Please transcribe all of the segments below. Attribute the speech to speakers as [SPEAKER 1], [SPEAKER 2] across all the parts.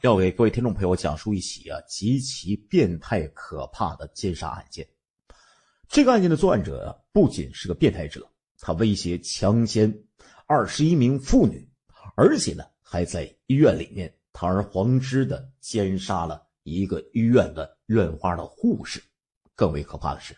[SPEAKER 1] 要给各位听众朋友讲述一起啊极其变态可怕的奸杀案件。这个案件的作案者不仅是个变态者，他威胁强奸二十一名妇女，而且呢还在医院里面堂而皇之的奸杀了一个医院的院花的护士。更为可怕的是，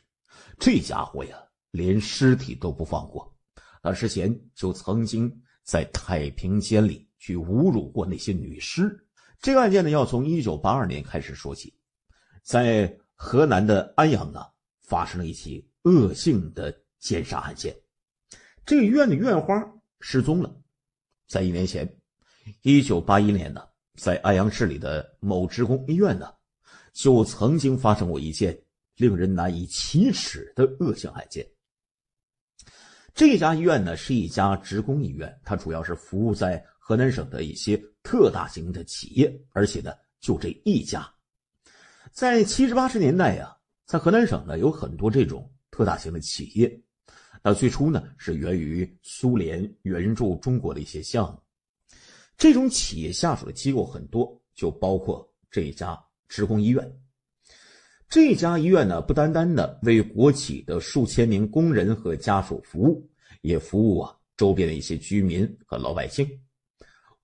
[SPEAKER 1] 这家伙呀连尸体都不放过，他之前就曾经在太平间里去侮辱过那些女尸。这个案件呢，要从一九八二年开始说起，在河南的安阳呢，发生了一起恶性的奸杀案件。这个院的院花失踪了。在一年前，一九八一年呢，在安阳市里的某职工医院呢，就曾经发生过一件令人难以启齿的恶性案件。这家医院呢，是一家职工医院，它主要是服务在河南省的一些。特大型的企业，而且呢，就这一家，在七十八十年代呀，在河南省呢，有很多这种特大型的企业。那最初呢，是源于苏联援助中国的一些项目。这种企业下属的机构很多，就包括这一家职工医院。这家医院呢，不单单的为国企的数千名工人和家属服务，也服务啊周边的一些居民和老百姓。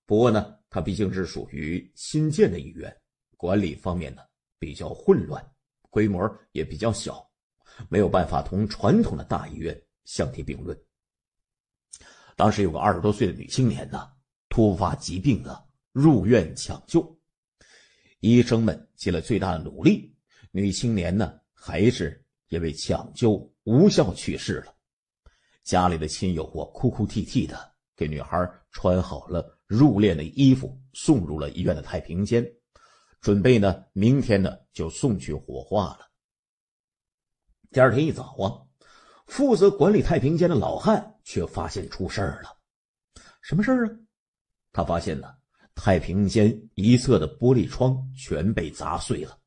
[SPEAKER 1] 不过呢。它毕竟是属于新建的医院，管理方面呢比较混乱，规模也比较小，没有办法同传统的大医院相提并论。当时有个二十多岁的女青年呢，突发疾病啊入院抢救，医生们尽了最大的努力，女青年呢还是因为抢救无效去世了。家里的亲友或哭哭啼啼的给女孩穿好了。入殓的衣服送入了医院的太平间，准备呢，明天呢就送去火化了。第二天一早啊，负责管理太平间的老汉却发现出事儿了。什么事儿啊？他发现呢，太平间一侧的玻璃窗全被砸碎了，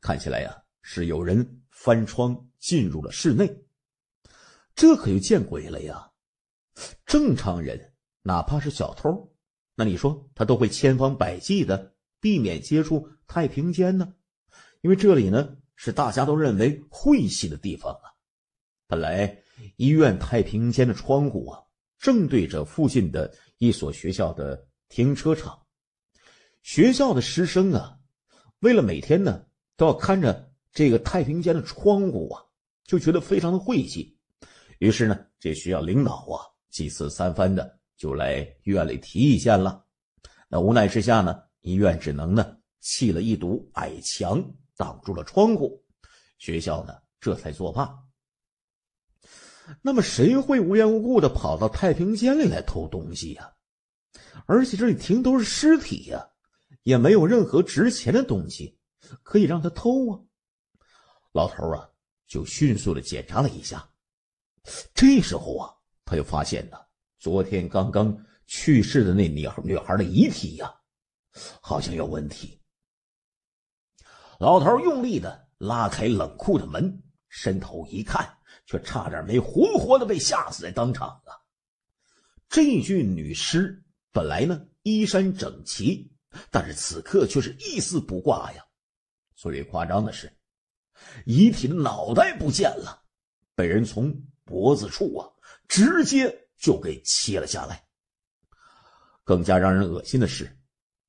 [SPEAKER 1] 看起来呀是有人翻窗进入了室内。这可就见鬼了呀！正常人哪怕是小偷。那你说他都会千方百计的避免接触太平间呢？因为这里呢是大家都认为晦气的地方啊。本来医院太平间的窗户啊正对着附近的一所学校的停车场，学校的师生啊为了每天呢都要看着这个太平间的窗户啊，就觉得非常的晦气，于是呢这学校领导啊几次三番的。就来院里提意见了，那无奈之下呢，医院只能呢砌了一堵矮墙，挡住了窗户，学校呢这才作罢。那么谁会无缘无故的跑到太平间里来偷东西呀？而且这里停都是尸体呀，也没有任何值钱的东西可以让他偷啊。老头啊，就迅速的检查了一下，这时候啊，他就发现了。昨天刚刚去世的那女女孩的遗体呀，好像有问题。老头用力的拉开冷库的门，伸头一看，却差点没活活的被吓死在当场啊！这具女尸本来呢衣衫整齐，但是此刻却是一丝不挂呀。最为夸张的是，遗体的脑袋不见了，被人从脖子处啊直接。就给切了下来。更加让人恶心的是，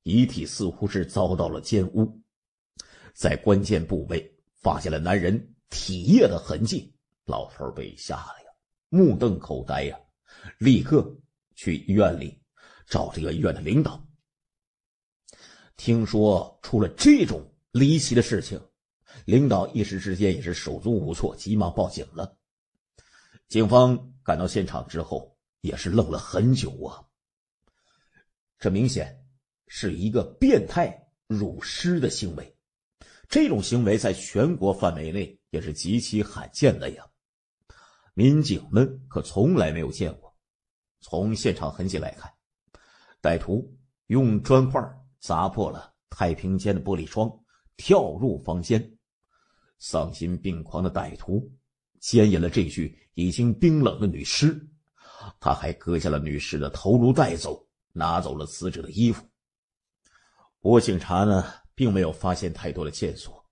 [SPEAKER 1] 遗体似乎是遭到了奸污，在关键部位发现了男人体液的痕迹。老头被吓了呀，目瞪口呆呀，立刻去医院里找这个医院的领导。听说出了这种离奇的事情，领导一时之间也是手足无措，急忙报警了。警方赶到现场之后。也是愣了很久啊！这明显是一个变态辱尸的行为，这种行为在全国范围内也是极其罕见的呀！民警们可从来没有见过。从现场痕迹来看，歹徒用砖块砸破了太平间的玻璃窗，跳入房间，丧心病狂的歹徒奸淫了这具已经冰冷的女尸。他还割下了女尸的头颅带走，拿走了死者的衣服。我警察呢，并没有发现太多的线索。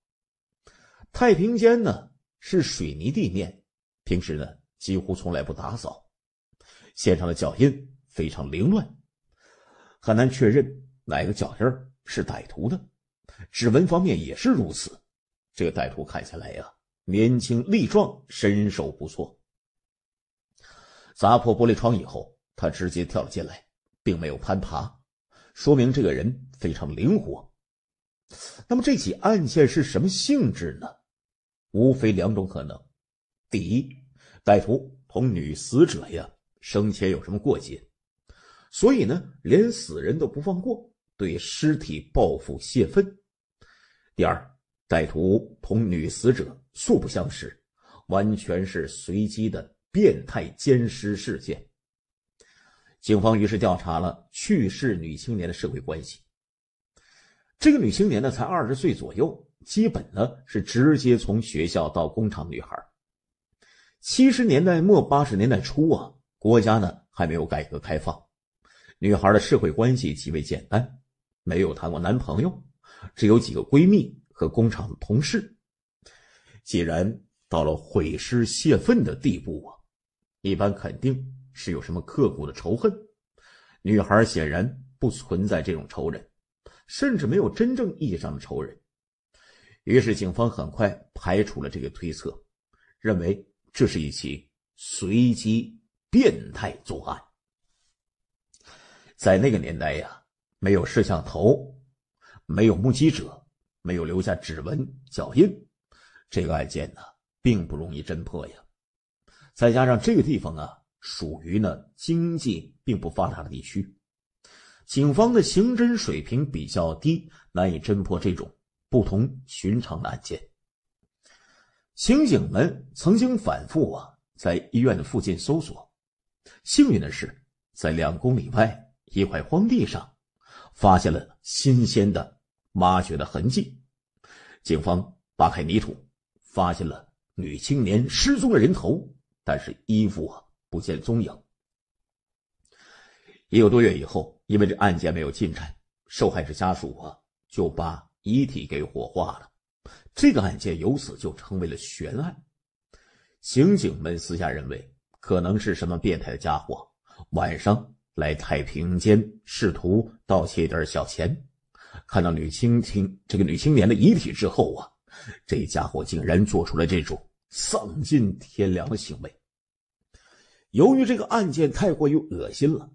[SPEAKER 1] 太平间呢是水泥地面，平时呢几乎从来不打扫，现上的脚印非常凌乱，很难确认哪个脚印是歹徒的。指纹方面也是如此。这个歹徒看起来呀，年轻力壮，身手不错。砸破玻璃窗以后，他直接跳了进来，并没有攀爬，说明这个人非常灵活。那么这起案件是什么性质呢？无非两种可能：第一，歹徒同女死者呀生前有什么过节，所以呢连死人都不放过，对尸体报复泄愤；第二，歹徒同女死者素不相识，完全是随机的。变态奸尸事件，警方于是调查了去世女青年的社会关系。这个女青年呢，才二十岁左右，基本呢是直接从学校到工厂的女孩。七十年代末八十年代初啊，国家呢还没有改革开放，女孩的社会关系极为简单，没有谈过男朋友，只有几个闺蜜和工厂的同事。既然到了毁尸泄愤的地步啊！一般肯定是有什么刻骨的仇恨，女孩显然不存在这种仇人，甚至没有真正意义上的仇人。于是警方很快排除了这个推测，认为这是一起随机变态作案。在那个年代呀，没有摄像头，没有目击者，没有留下指纹、脚印，这个案件呢，并不容易侦破呀。再加上这个地方啊，属于呢经济并不发达的地区，警方的刑侦水平比较低，难以侦破这种不同寻常的案件。刑警们曾经反复啊，在医院的附近搜索。幸运的是，在两公里外一块荒地上，发现了新鲜的挖掘的痕迹。警方扒开泥土，发现了女青年失踪的人头。但是衣服不见踪影，一个多月以后，因为这案件没有进展，受害者家属啊就把遗体给火化了，这个案件由此就成为了悬案。刑警们私下认为，可能是什么变态的家伙，晚上来太平间试图盗窃一点小钱，看到女青青这个女青年的遗体之后啊，这家伙竟然做出了这种。丧尽天良的行为。由于这个案件太过于恶心了，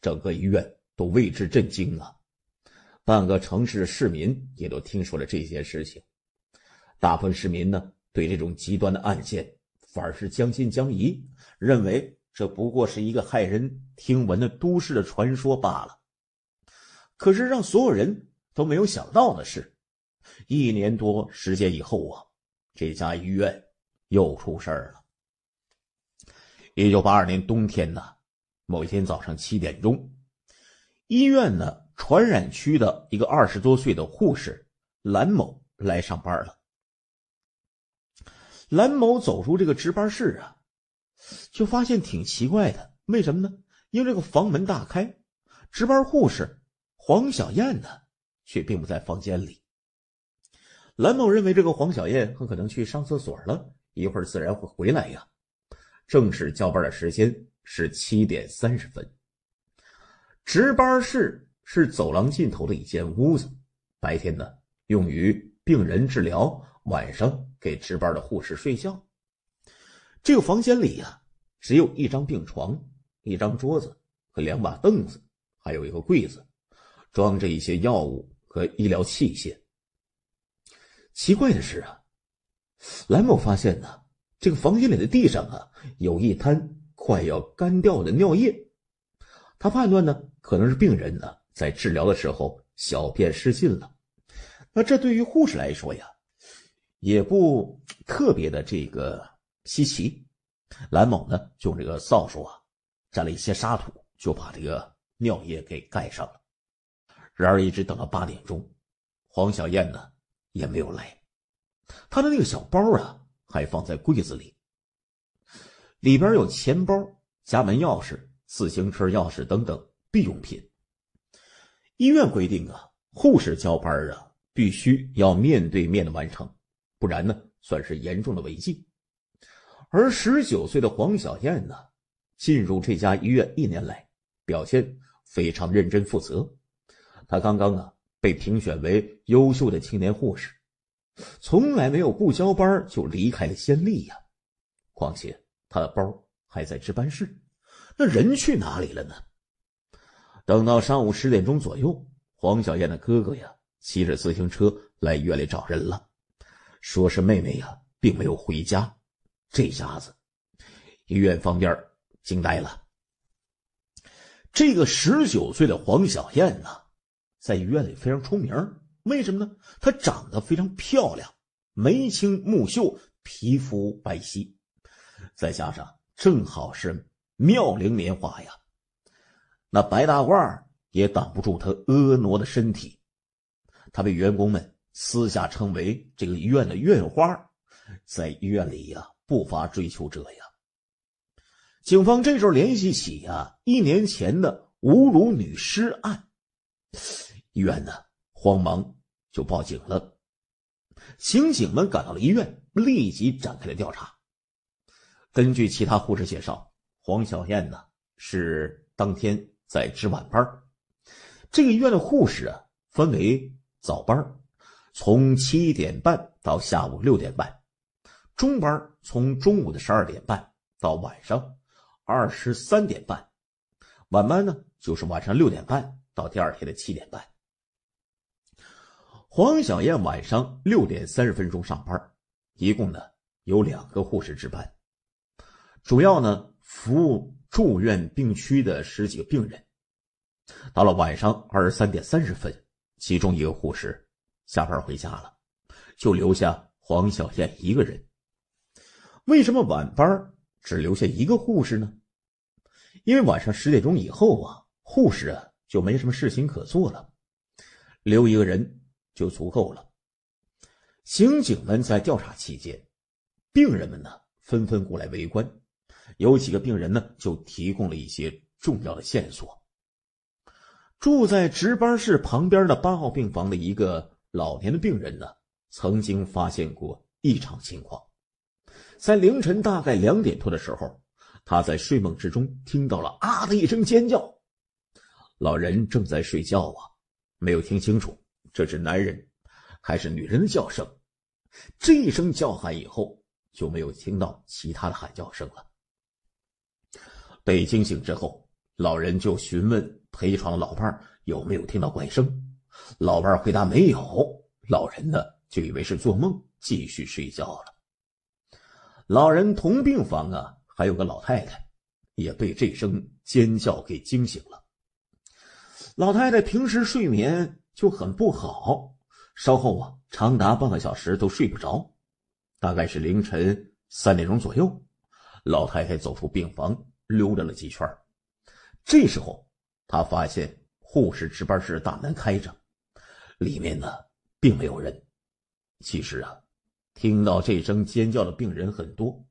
[SPEAKER 1] 整个医院都为之震惊了，半个城市的市民也都听说了这件事情。大部分市民呢，对这种极端的案件，反而是将信将疑，认为这不过是一个骇人听闻的都市的传说罢了。可是让所有人都没有想到的是，一年多时间以后啊，这家医院。又出事儿了。一九八二年冬天呢，某一天早上七点钟，医院呢传染区的一个二十多岁的护士蓝某来上班了。蓝某走出这个值班室啊，就发现挺奇怪的。为什么呢？因为这个房门大开，值班护士黄小燕呢却并不在房间里。蓝某认为这个黄小燕很可能去上厕所了。一会儿自然会回来呀。正式交班的时间是七点三十分。值班室是走廊尽头的一间屋子，白天呢用于病人治疗，晚上给值班的护士睡觉。这个房间里呀，只有一张病床、一张桌子和两把凳子，还有一个柜子，装着一些药物和医疗器械。奇怪的是啊。蓝某发现呢，这个房间里的地上啊，有一滩快要干掉的尿液，他判断呢，可能是病人呢在治疗的时候小便失禁了。那这对于护士来说呀，也不特别的这个稀奇。蓝某呢，就用这个扫帚啊，沾了一些沙土，就把这个尿液给盖上了。然而，一直等到八点钟，黄小燕呢也没有来。他的那个小包啊，还放在柜子里，里边有钱包、家门钥匙、自行车钥匙等等必用品。医院规定啊，护士交班啊，必须要面对面的完成，不然呢，算是严重的违纪。而十九岁的黄小燕呢，进入这家医院一年来，表现非常认真负责。她刚刚啊，被评选为优秀的青年护士。从来没有不交班就离开了先例呀！况且他的包还在值班室，那人去哪里了呢？等到上午十点钟左右，黄小燕的哥哥呀骑着自行车来医院里找人了，说是妹妹呀并没有回家。这下子，医院方面惊呆了。这个十九岁的黄小燕呢，在医院里非常出名。为什么呢？她长得非常漂亮，眉清目秀，皮肤白皙，再加上正好是妙龄年华呀，那白大褂也挡不住她婀娜的身体。她被员工们私下称为“这个医院的院花”。在医院里呀，不乏追求者呀。警方这时候联系起呀，一年前的侮辱女尸案，医院呢？慌忙就报警了。刑警们赶到了医院，立即展开了调查。根据其他护士介绍，黄小燕呢是当天在值晚班这个医院的护士啊分为早班从七点半到下午六点半；中班从中午的十二点半到晚上二十三点半；晚班呢就是晚上六点半到第二天的七点半。黄小燕晚上六点三十分钟上班，一共呢有两个护士值班，主要呢服务住院病区的十几个病人。到了晚上二十三点三十分，其中一个护士下班回家了，就留下黄小燕一个人。为什么晚班只留下一个护士呢？因为晚上十点钟以后啊，护士啊就没什么事情可做了，留一个人。就足够了。刑警们在调查期间，病人们呢纷纷过来围观，有几个病人呢就提供了一些重要的线索。住在值班室旁边的八号病房的一个老年的病人呢，曾经发现过异常情况，在凌晨大概两点多的时候，他在睡梦之中听到了啊的一声尖叫。老人正在睡觉啊，没有听清楚。这是男人还是女人的叫声？这一声叫喊以后，就没有听到其他的喊叫声了。被惊醒之后，老人就询问陪床老伴儿有没有听到怪声。老伴儿回答没有。老人呢，就以为是做梦，继续睡觉了。老人同病房啊，还有个老太太，也被这声尖叫给惊醒了。老太太平时睡眠。就很不好，稍后啊，长达半个小时都睡不着。大概是凌晨三点钟左右，老太太走出病房，溜达了几圈。这时候，她发现护士值班室大门开着，里面呢并没有人。其实啊，听到这声尖叫的病人很多，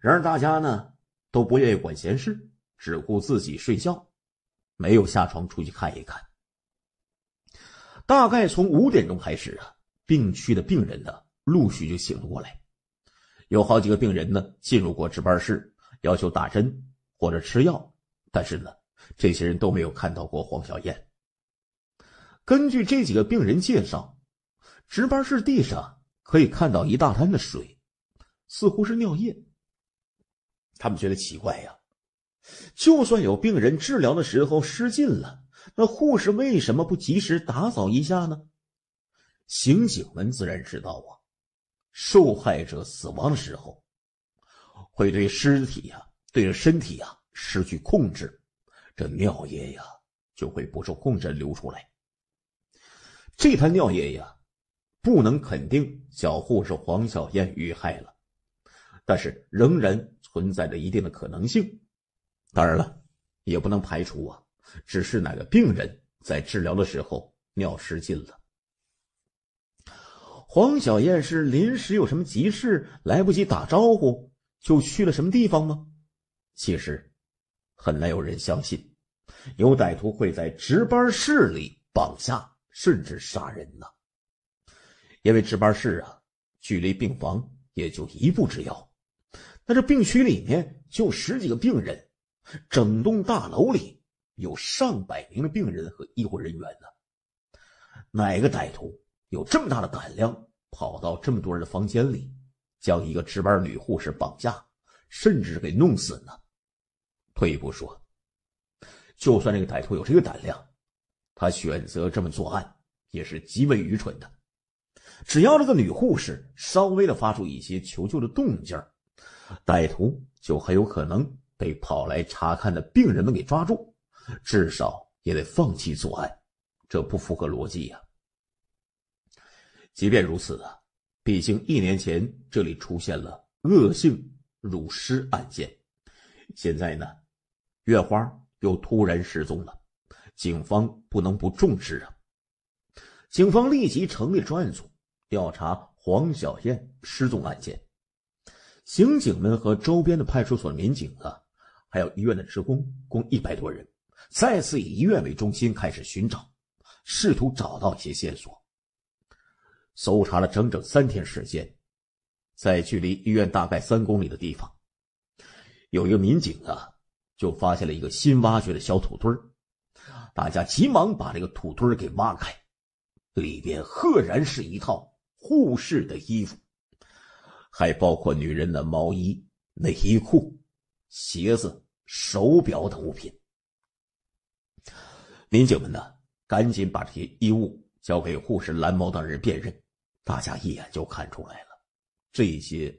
[SPEAKER 1] 然而大家呢都不愿意管闲事，只顾自己睡觉，没有下床出去看一看。大概从五点钟开始啊，病区的病人呢陆续就醒了过来，有好几个病人呢进入过值班室，要求打针或者吃药，但是呢，这些人都没有看到过黄小燕。根据这几个病人介绍，值班室地上可以看到一大滩的水，似乎是尿液。他们觉得奇怪呀，就算有病人治疗的时候失禁了。那护士为什么不及时打扫一下呢？刑警们自然知道啊。受害者死亡的时候，会对尸体呀、对身体呀失去控制，这尿液呀就会不受控制流出来。这滩尿液呀，不能肯定小护士黄小燕遇害了，但是仍然存在着一定的可能性。当然了，也不能排除啊。只是哪个病人在治疗的时候尿失禁了？黄小燕是临时有什么急事，来不及打招呼就去了什么地方吗？其实很难有人相信，有歹徒会在值班室里绑架甚至杀人呢。因为值班室啊，距离病房也就一步之遥，那这病区里面就十几个病人，整栋大楼里。有上百名的病人和医护人员呢？哪个歹徒有这么大的胆量跑到这么多人的房间里，将一个值班女护士绑架，甚至给弄死呢？退一步说，就算这个歹徒有这个胆量，他选择这么作案也是极为愚蠢的。只要这个女护士稍微的发出一些求救的动静歹徒就很有可能被跑来查看的病人们给抓住。至少也得放弃作案，这不符合逻辑呀。即便如此啊，毕竟一年前这里出现了恶性辱尸案件，现在呢，月花又突然失踪了，警方不能不重视啊。警方立即成立专案组调查黄小燕失踪案件，刑警们和周边的派出所民警啊，还有医院的职工，共一百多人。再次以医院为中心开始寻找，试图找到一些线索。搜查了整整三天时间，在距离医院大概三公里的地方，有一个民警啊，就发现了一个新挖掘的小土堆儿。大家急忙把这个土堆儿给挖开，里边赫然是一套护士的衣服，还包括女人的毛衣、内衣裤、鞋子、手表等物品。民警们呢，赶紧把这些衣物交给护士蓝猫等人辨认。大家一眼就看出来了，这些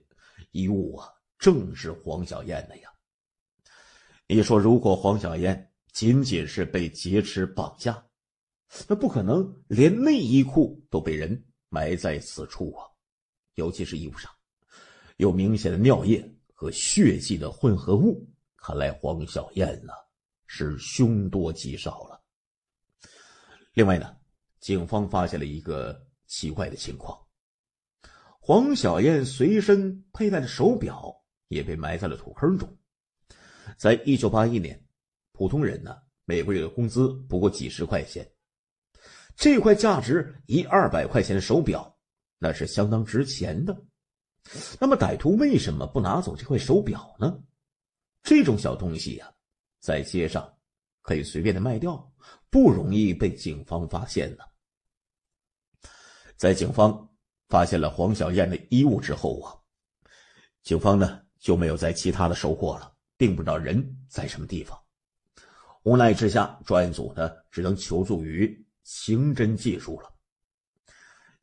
[SPEAKER 1] 衣物啊，正是黄小燕的呀。你说，如果黄小燕仅仅是被劫持绑架，那不可能连内衣裤都被人埋在此处啊！尤其是衣物上有明显的尿液和血迹的混合物，看来黄小燕呢是凶多吉少了。另外呢，警方发现了一个奇怪的情况：黄小燕随身佩戴的手表也被埋在了土坑中。在一九八一年，普通人呢每个月的工资不过几十块钱，这块价值一二百块钱的手表，那是相当值钱的。那么歹徒为什么不拿走这块手表呢？这种小东西呀，在街上可以随便的卖掉。不容易被警方发现呢。在警方发现了黄小燕的衣物之后啊，警方呢就没有再其他的收获了，并不知道人在什么地方。无奈之下，专案组呢只能求助于刑侦技术了。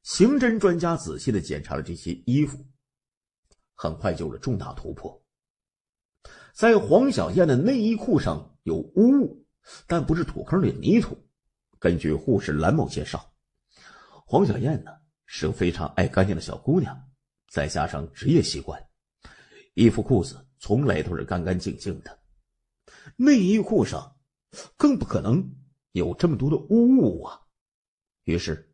[SPEAKER 1] 刑侦专家仔细的检查了这些衣服，很快就有了重大突破。在黄小燕的内衣裤上有污物。但不是土坑里的泥土。根据护士蓝某介绍，黄小燕呢是个非常爱干净的小姑娘，再加上职业习惯，衣服裤子从来都是干干净净的，内衣裤上更不可能有这么多的污物啊。于是，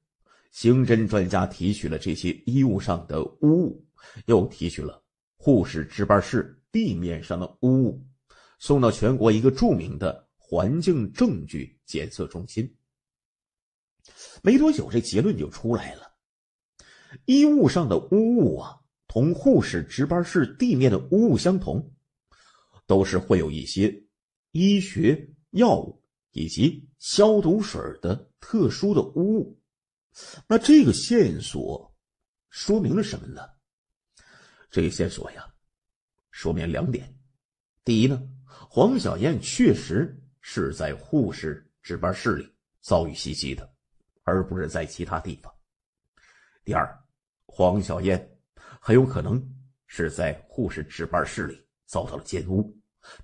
[SPEAKER 1] 刑侦专家提取了这些衣物上的污物，又提取了护士值班室地面上的污物，送到全国一个著名的。环境证据检测中心，没多久，这结论就出来了。衣物上的污物啊，同护士值班室地面的污物相同，都是会有一些医学药物以及消毒水的特殊的污物。那这个线索说明了什么呢？这个线索呀，说明两点：第一呢，黄小燕确实。是在护士值班室里遭遇袭击的，而不是在其他地方。第二，黄小燕很有可能是在护士值班室里遭到了奸污，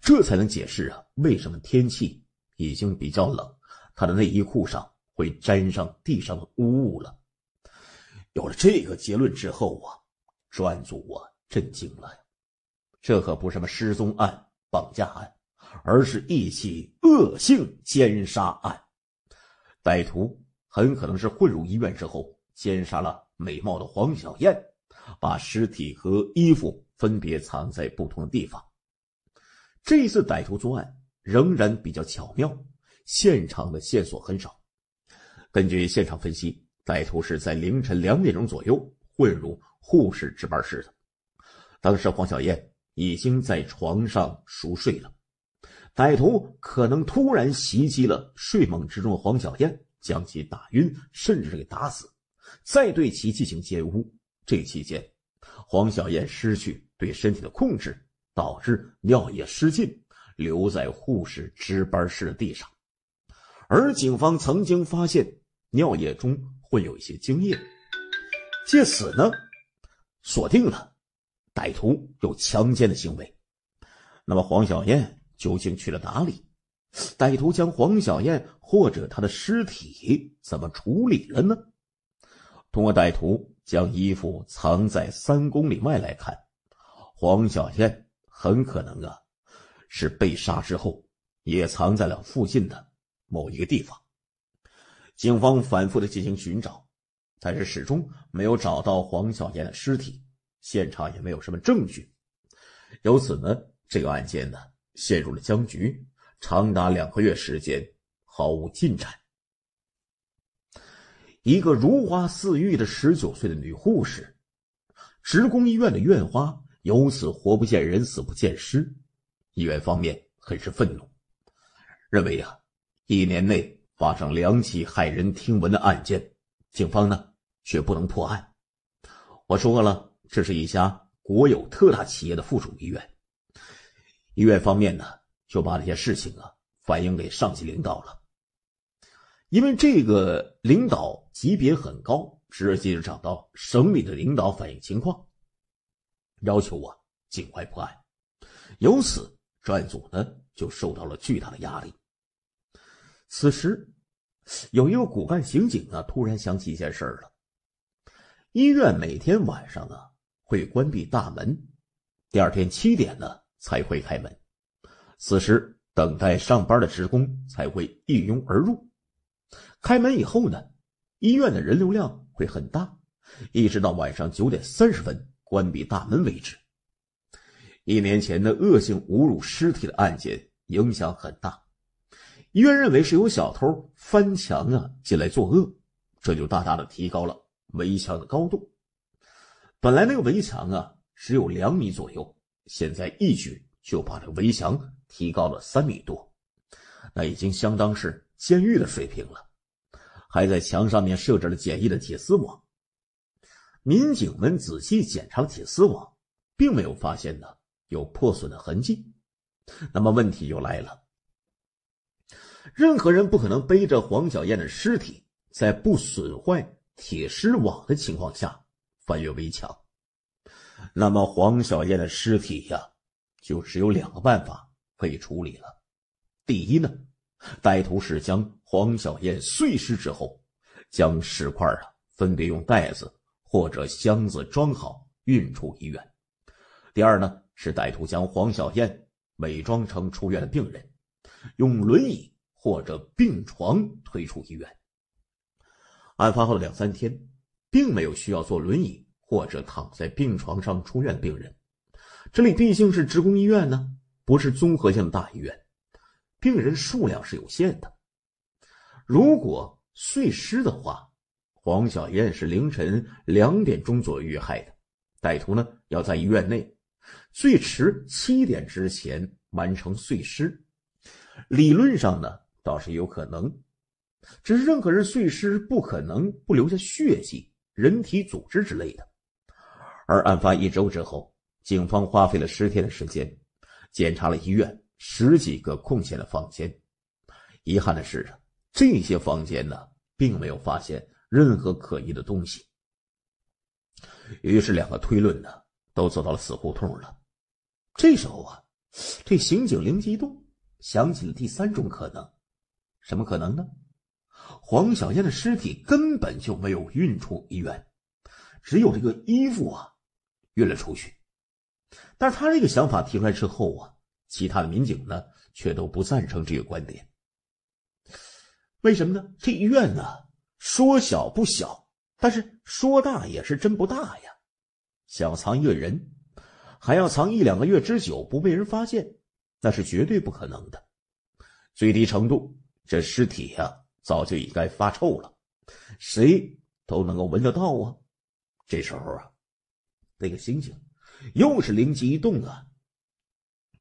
[SPEAKER 1] 这才能解释啊为什么天气已经比较冷，她的内衣裤上会沾上地上的污物了。有了这个结论之后啊，专案组啊震惊了，这可不是什么失踪案、绑架案。而是一起恶性奸杀案，歹徒很可能是混入医院之后奸杀了美貌的黄小燕，把尸体和衣服分别藏在不同的地方。这次歹徒作案仍然比较巧妙，现场的线索很少。根据现场分析，歹徒是在凌晨两点钟左右混入护士值班室的，当时黄小燕已经在床上熟睡了。歹徒可能突然袭击了睡梦之中的黄小燕，将其打晕，甚至是给打死，再对其进行奸污。这期间，黄小燕失去对身体的控制，导致尿液失禁，留在护士值班室的地上。而警方曾经发现尿液中混有一些精液，借此呢，锁定了歹徒有强奸的行为。那么，黄小燕。究竟去了哪里？歹徒将黄小燕或者她的尸体怎么处理了呢？通过歹徒将衣服藏在三公里外来看，黄小燕很可能啊是被杀之后也藏在了附近的某一个地方。警方反复的进行寻找，但是始终没有找到黄小燕的尸体，现场也没有什么证据。由此呢，这个案件呢？陷入了僵局，长达两个月时间毫无进展。一个如花似玉的十九岁的女护士，职工医院的院花，由此活不见人，死不见尸。医院方面很是愤怒，认为呀，一年内发生两起骇人听闻的案件，警方呢却不能破案。我说过了，这是一家国有特大企业的附属医院。医院方面呢，就把这些事情啊反映给上级领导了，因为这个领导级别很高，直接找到省里的领导反映情况，要求我尽快破案。由此，专案组呢就受到了巨大的压力。此时，有一个骨干刑警呢突然想起一件事儿了：医院每天晚上呢会关闭大门，第二天七点呢。才会开门。此时等待上班的职工才会一拥而入。开门以后呢，医院的人流量会很大，一直到晚上九点三十分关闭大门为止。一年前的恶性侮辱尸体的案件影响很大，医院认为是有小偷翻墙啊进来作恶，这就大大的提高了围墙的高度。本来那个围墙啊只有两米左右。现在一举就把这围墙提高了三米多，那已经相当是监狱的水平了。还在墙上面设置了简易的铁丝网。民警们仔细检查铁丝网，并没有发现呢有破损的痕迹。那么问题就来了：任何人不可能背着黄小燕的尸体，在不损坏铁丝网的情况下翻越围墙。那么黄小燕的尸体呀，就只有两个办法可以处理了。第一呢，歹徒是将黄小燕碎尸之后，将石块啊分别用袋子或者箱子装好运出医院；第二呢，是歹徒将黄小燕伪装成出院的病人，用轮椅或者病床推出医院。案发后的两三天，并没有需要坐轮椅。或者躺在病床上出院的病人，这里毕竟是职工医院呢，不是综合性的大医院，病人数量是有限的。如果碎尸的话，黄小燕是凌晨两点钟左右遇害的，歹徒呢要在医院内最迟七点之前完成碎尸，理论上呢倒是有可能，只是任何人碎尸不可能不留下血迹、人体组织之类的。而案发一周之后，警方花费了十天的时间，检查了医院十几个空闲的房间。遗憾的是啊，这些房间呢，并没有发现任何可疑的东西。于是，两个推论呢，都走到了死胡同了。这时候啊，这刑警灵机一动，想起了第三种可能：什么可能呢？黄小燕的尸体根本就没有运出医院，只有这个衣服啊。运了出去，但是他这个想法提出来之后啊，其他的民警呢却都不赞成这个观点。为什么呢？这医院呢，说小不小，但是说大也是真不大呀。想藏一个人，还要藏一两个月之久不被人发现，那是绝对不可能的。最低程度，这尸体呀早就应该发臭了，谁都能够闻得到啊。这时候啊。那个刑警又是灵机一动啊，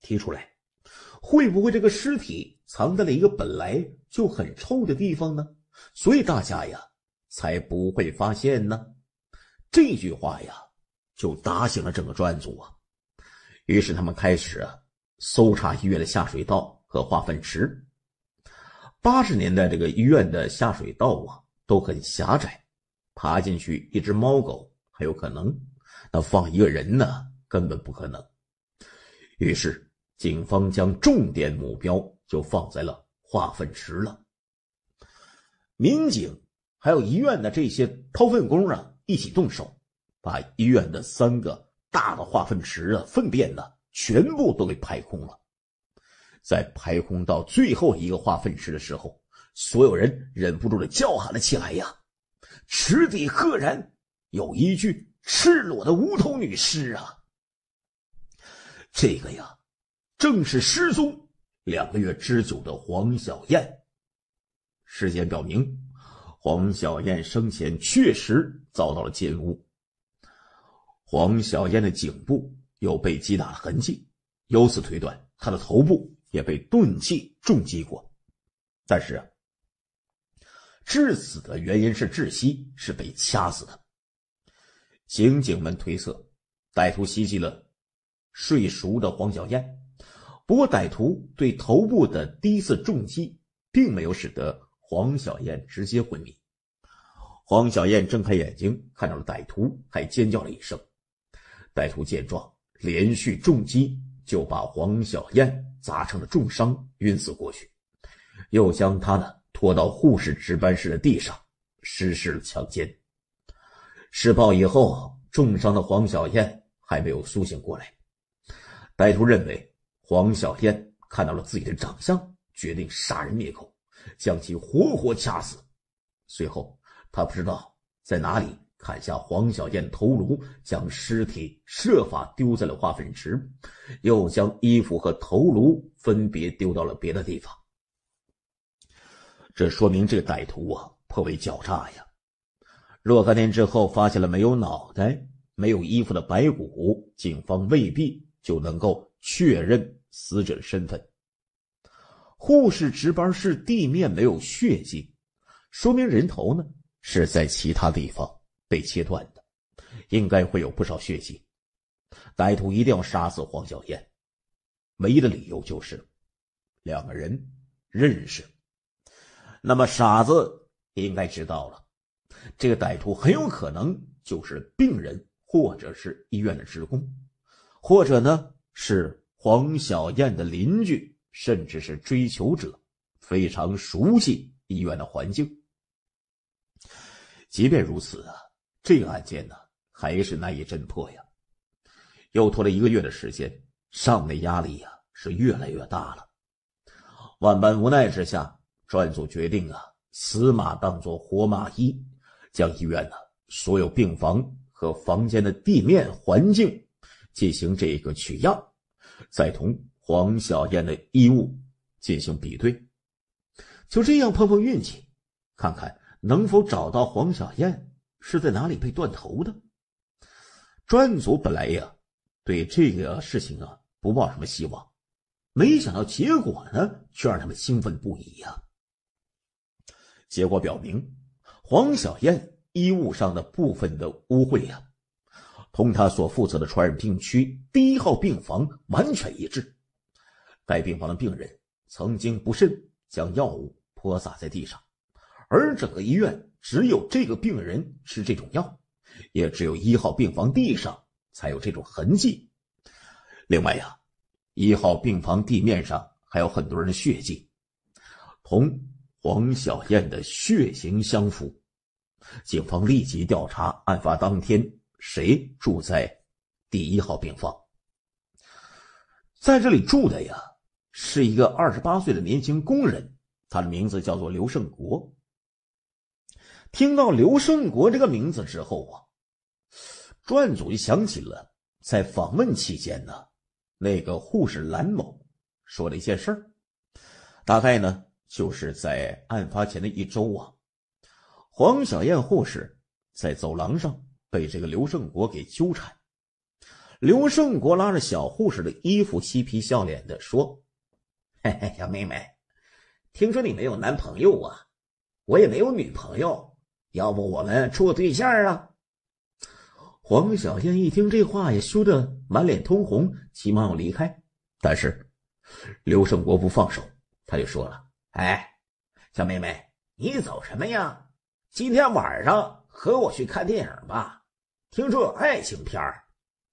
[SPEAKER 1] 提出来：“会不会这个尸体藏在了一个本来就很臭的地方呢？所以大家呀才不会发现呢。”这句话呀，就打醒了整个专案组啊。于是他们开始啊搜查医院的下水道和化粪池。八十年代这个医院的下水道啊都很狭窄，爬进去一只猫狗还有可能。那放一个人呢，根本不可能。于是，警方将重点目标就放在了化粪池了。民警还有医院的这些掏粪工啊，一起动手，把医院的三个大的化粪池啊，粪便呢，全部都给排空了。在排空到最后一个化粪池的时候，所有人忍不住的叫喊了起来呀！池底赫然有一具。赤裸的无头女尸啊！这个呀，正是失踪两个月之久的黄小燕。尸检表明，黄小燕生前确实遭到了奸污。黄小燕的颈部有被击打的痕迹，由此推断，她的头部也被钝器重击过。但是，致死的原因是窒息，是被掐死的。刑警们推测，歹徒袭击了睡熟的黄小燕。不过，歹徒对头部的第一次重击，并没有使得黄小燕直接昏迷。黄小燕睁开眼睛，看到了歹徒，还尖叫了一声。歹徒见状，连续重击，就把黄小燕砸成了重伤，晕死过去，又将她呢拖到护士值班室的地上，实施了强奸。施暴以后，重伤的黄小燕还没有苏醒过来。歹徒认为黄小燕看到了自己的长相，决定杀人灭口，将其活活掐死。随后，他不知道在哪里砍下黄小燕头颅，将尸体设法丢在了化粪池，又将衣服和头颅分别丢到了别的地方。这说明这歹徒啊，颇为狡诈呀。若干天之后，发现了没有脑袋、没有衣服的白骨，警方未必就能够确认死者的身份。护士值班室地面没有血迹，说明人头呢是在其他地方被切断的，应该会有不少血迹。歹徒一定要杀死黄小燕，唯一的理由就是两个人认识。那么傻子应该知道了。这个歹徒很有可能就是病人，或者是医院的职工，或者呢是黄小燕的邻居，甚至是追求者，非常熟悉医院的环境。即便如此啊，这个案件呢还是难以侦破呀。又拖了一个月的时间，上面压力呀是越来越大了。万般无奈之下，专案组决定啊，死马当做活马医。将医院呢所有病房和房间的地面环境进行这个取样，再同黄小燕的衣物进行比对，就这样碰碰运气，看看能否找到黄小燕是在哪里被断头的。专案组本来呀对这个事情啊不抱什么希望，没想到结果呢却让他们兴奋不已呀。结果表明。黄小燕衣物上的部分的污秽呀，同她所负责的传染病区第一号病房完全一致。该病房的病人曾经不慎将药物泼洒在地上，而整个医院只有这个病人吃这种药，也只有一号病房地上才有这种痕迹。另外呀，一号病房地面上还有很多人的血迹，同。黄小燕的血型相符，警方立即调查案发当天谁住在第一号病房。在这里住的呀，是一个二十八岁的年轻工人，他的名字叫做刘胜国。听到刘胜国这个名字之后啊，专案组就想起了在访问期间呢，那个护士蓝某说了一件事儿，大概呢。就是在案发前的一周啊，黄小燕护士在走廊上被这个刘胜国给纠缠。刘胜国拉着小护士的衣服，嬉皮笑脸的说：“嘿嘿，小妹妹，听说你没有男朋友啊？我也没有女朋友，要不我们处个对象啊？”黄小燕一听这话也羞得满脸通红，急忙要离开，但是刘胜国不放手，他就说了。哎，小妹妹，你走什么呀？今天晚上和我去看电影吧，听说有爱情片儿。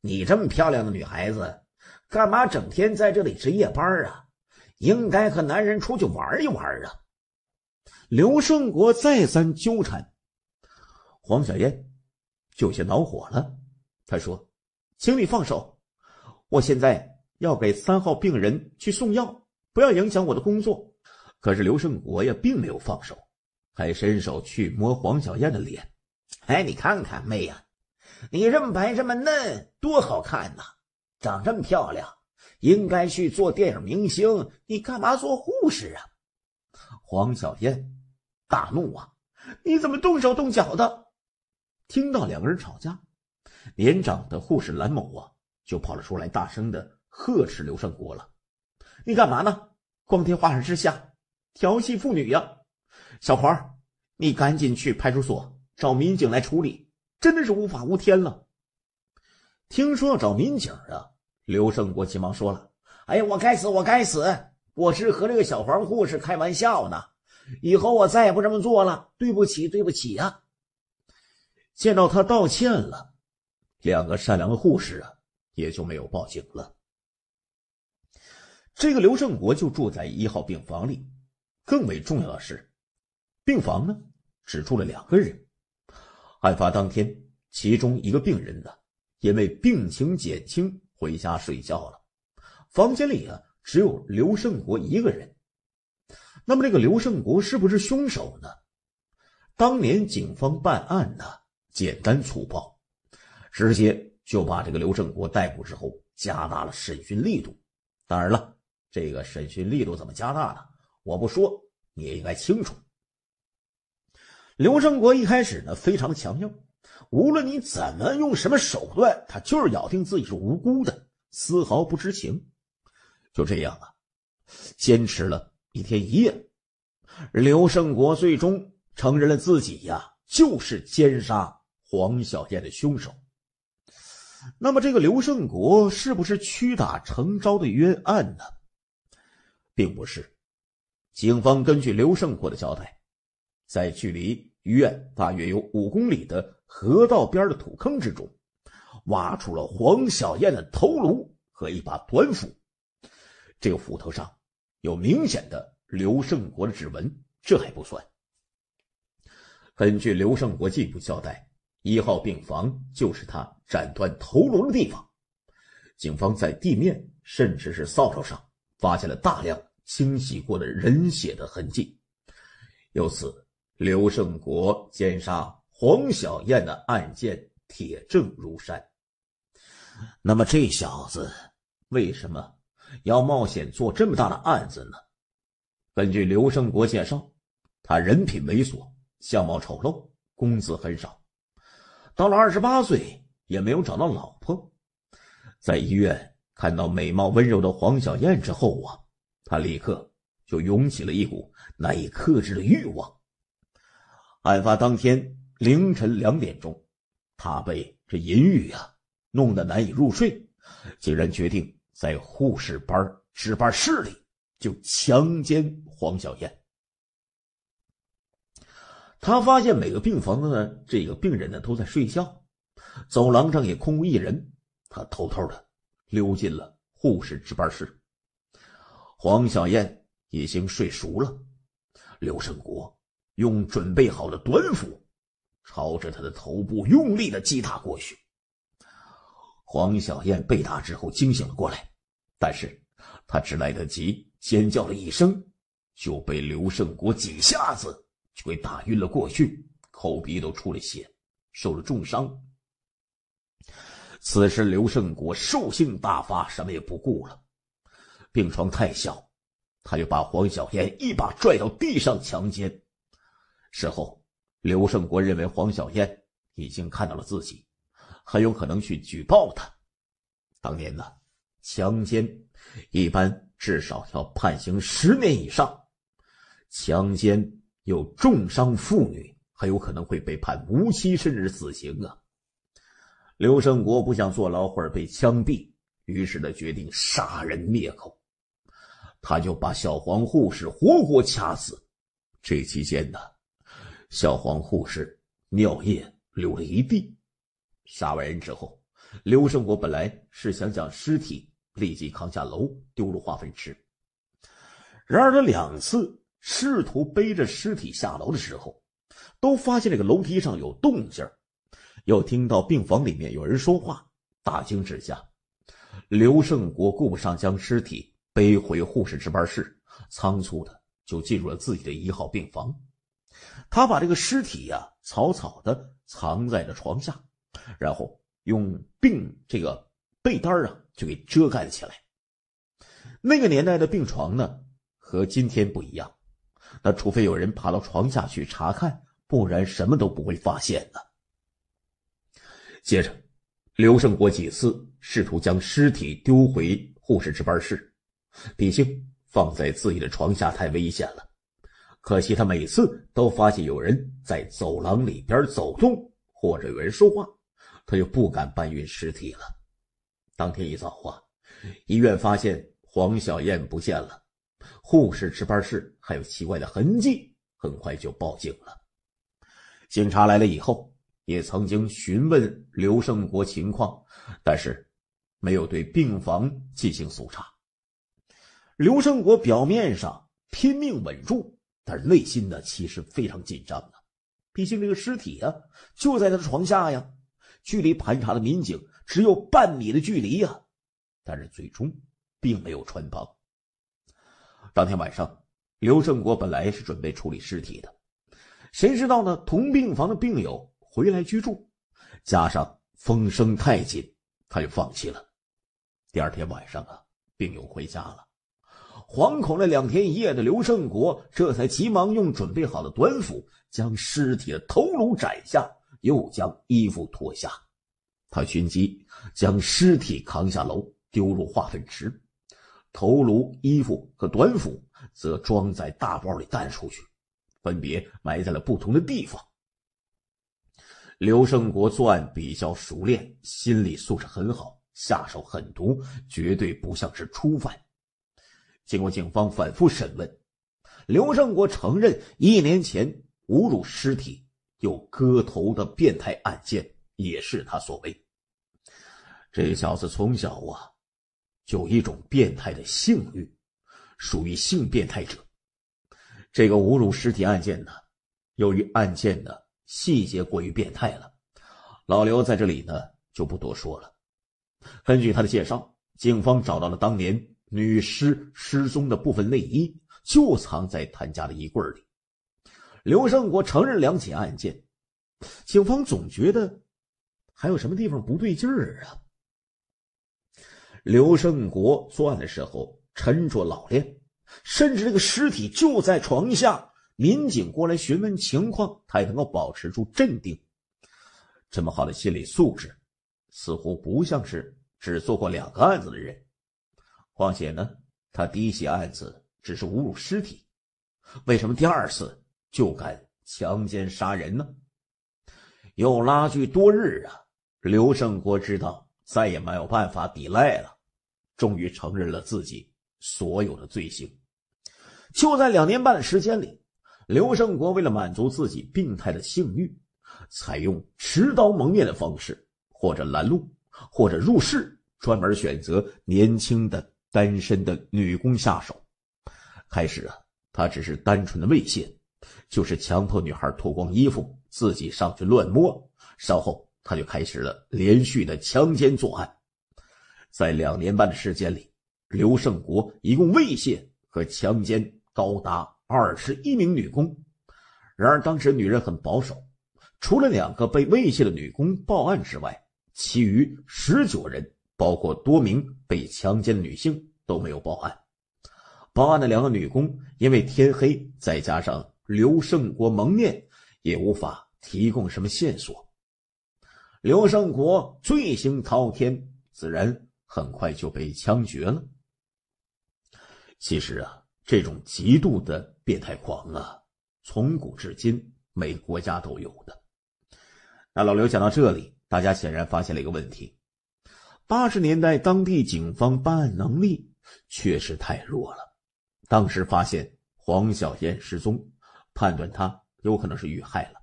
[SPEAKER 1] 你这么漂亮的女孩子，干嘛整天在这里值夜班啊？应该和男人出去玩一玩啊！刘胜国再三纠缠，黄小燕就有些恼火了。她说：“请你放手，我现在要给三号病人去送药，不要影响我的工作。”可是刘胜国呀，并没有放手，还伸手去摸黄小燕的脸。哎，你看看妹呀，你这么白这么嫩，多好看呐！长这么漂亮，应该去做电影明星，你干嘛做护士啊？黄小燕大怒啊！你怎么动手动脚的？听到两个人吵架，年长的护士蓝某啊，就跑了出来，大声的呵斥刘胜国了：“你干嘛呢？光天化日之下！”调戏妇女呀，小黄，你赶紧去派出所找民警来处理，真的是无法无天了。听说要找民警啊，刘胜国急忙说了：“哎呀，我该死，我该死，我是和这个小黄护士开玩笑呢，以后我再也不这么做了，对不起，对不起啊！”见到他道歉了，两个善良的护士啊，也就没有报警了。这个刘胜国就住在一号病房里。更为重要的是，病房呢只住了两个人。案发当天，其中一个病人呢因为病情减轻回家睡觉了，房间里啊只有刘胜国一个人。那么这个刘胜国是不是凶手呢？当年警方办案呢简单粗暴，直接就把这个刘胜国逮捕之后加大了审讯力度。当然了，这个审讯力度怎么加大呢？我不说，你也应该清楚。刘胜国一开始呢非常强硬，无论你怎么用什么手段，他就是咬定自己是无辜的，丝毫不知情。就这样啊，坚持了一天一夜，刘胜国最终承认了自己呀就是奸杀黄小燕的凶手。那么，这个刘胜国是不是屈打成招的冤案呢？并不是。警方根据刘胜国的交代，在距离医院大约有五公里的河道边的土坑之中，挖出了黄小燕的头颅和一把短斧。这个斧头上有明显的刘胜国的指纹。这还不算。根据刘胜国进一步交代，一号病房就是他斩断头颅的地方。警方在地面甚至是扫帚上发现了大量。清洗过的人血的痕迹，由此刘胜国奸杀黄小燕的案件铁证如山。那么这小子为什么要冒险做这么大的案子呢？根据刘胜国介绍，他人品猥琐，相貌丑陋，工资很少，到了二十八岁也没有找到老婆。在医院看到美貌温柔的黄小燕之后，啊，他立刻就涌起了一股难以克制的欲望。案发当天凌晨两点钟，他被这淫欲啊弄得难以入睡，竟然决定在护士班值班室里就强奸黄小燕。他发现每个病房的这个病人呢都在睡觉，走廊上也空无一人，他偷偷的溜进了护士值班室。黄小燕已经睡熟了，刘胜国用准备好的短斧朝着他的头部用力的击打过去。黄小燕被打之后惊醒了过来，但是她只来得及尖叫了一声，就被刘胜国几下子就给打晕了过去，口鼻都出了血，受了重伤。此时刘胜国兽性大发，什么也不顾了。病床太小，他又把黄小燕一把拽到地上强奸。事后，刘胜国认为黄小燕已经看到了自己，很有可能去举报他。当年呢，强奸一般至少要判刑十年以上，强奸又重伤妇女，很有可能会被判无期甚至死刑啊。刘胜国不想坐牢或者被枪毙，于是他决定杀人灭口。他就把小黄护士活活掐死。这期间呢，小黄护士尿液流了一地。杀完人之后，刘胜国本来是想将尸体立即扛下楼，丢入化粪池。然而，他两次试图背着尸体下楼的时候，都发现这个楼梯上有动静又听到病房里面有人说话，大惊之下，刘胜国顾不上将尸体。背回护士值班室，仓促的就进入了自己的一号病房。他把这个尸体呀，草草的藏在了床下，然后用病这个被单啊，就给遮盖了起来。那个年代的病床呢，和今天不一样，那除非有人爬到床下去查看，不然什么都不会发现的。接着，刘胜国几次试图将尸体丢回护士值班室。毕竟放在自己的床下太危险了。可惜他每次都发现有人在走廊里边走动，或者有人说话，他又不敢搬运尸体了。当天一早啊，医院发现黄小燕不见了，护士值班室还有奇怪的痕迹，很快就报警了。警察来了以后，也曾经询问刘胜国情况，但是没有对病房进行搜查。刘胜国表面上拼命稳住，但是内心呢其实非常紧张啊。毕竟这个尸体啊就在他的床下呀，距离盘查的民警只有半米的距离呀。但是最终并没有穿帮。当天晚上，刘胜国本来是准备处理尸体的，谁知道呢？同病房的病友回来居住，加上风声太紧，他就放弃了。第二天晚上啊，病友回家了。惶恐了两天一夜的刘胜国，这才急忙用准备好的短斧将尸体的头颅斩下，又将衣服脱下。他寻机将尸体扛下楼，丢入化粪池，头颅、衣服和短斧则装在大包里带出去，分别埋在了不同的地方。刘胜国作案比较熟练，心理素质很好，下手狠毒，绝对不像是初犯。经过警方反复审问，刘胜国承认一年前侮辱尸体又割头的变态案件也是他所为。这小子从小啊，就一种变态的性欲，属于性变态者。这个侮辱尸体案件呢，由于案件的细节过于变态了，老刘在这里呢就不多说了。根据他的介绍，警方找到了当年。女尸失踪的部分内衣就藏在谭家的衣柜里。刘胜国承认两起案件，警方总觉得还有什么地方不对劲儿啊。刘胜国作案的时候沉着老练，甚至这个尸体就在床下，民警过来询问情况，他也能够保持住镇定。这么好的心理素质，似乎不像是只做过两个案子的人。况且呢，他第一起案子只是侮辱尸体，为什么第二次就敢强奸杀人呢？又拉锯多日啊！刘胜国知道再也没有办法抵赖了，终于承认了自己所有的罪行。就在两年半的时间里，刘胜国为了满足自己病态的性欲，采用持刀蒙面的方式，或者拦路，或者入室，专门选择年轻的。单身的女工下手，开始啊，他只是单纯的猥亵，就是强迫女孩脱光衣服，自己上去乱摸。稍后，他就开始了连续的强奸作案。在两年半的时间里，刘胜国一共猥亵和强奸高达二十一名女工。然而，当时女人很保守，除了两个被猥亵的女工报案之外，其余十九人。包括多名被强奸的女性都没有报案。报案的两个女工因为天黑，再加上刘胜国蒙面，也无法提供什么线索。刘胜国罪行滔天，自然很快就被枪决了。其实啊，这种极度的变态狂啊，从古至今，每个国家都有的。那老刘讲到这里，大家显然发现了一个问题。八十年代，当地警方办案能力确实太弱了。当时发现黄小燕失踪，判断她有可能是遇害了。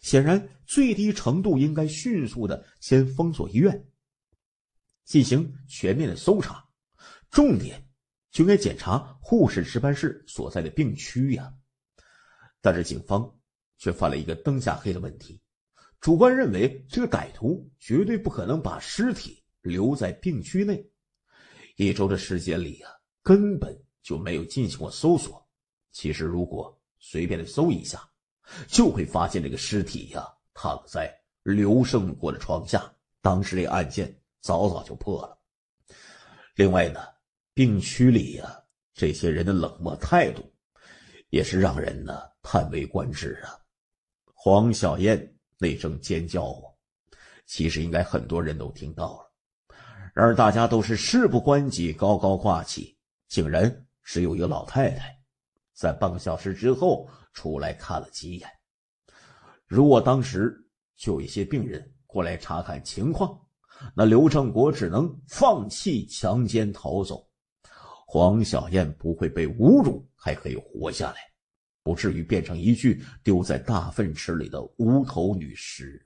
[SPEAKER 1] 显然，最低程度应该迅速的先封锁医院，进行全面的搜查，重点就应该检查护士值班室所在的病区呀。但是警方却犯了一个灯下黑的问题，主观认为这个歹徒绝对不可能把尸体。留在病区内，一周的时间里啊，根本就没有进行过搜索。其实，如果随便的搜一下，就会发现这个尸体呀躺在刘胜国的床下。当时这案件早早就破了。另外呢，病区里呀这些人的冷漠态度，也是让人呢叹为观止啊。黄小燕那声尖叫啊，其实应该很多人都听到了。而大家都是事不关己，高高挂起，竟然只有一个老太太，在半个小时之后出来看了几眼。如果当时就有一些病人过来查看情况，那刘正国只能放弃强奸逃走，黄小燕不会被侮辱，还可以活下来，不至于变成一具丢在大粪池里的无头女尸。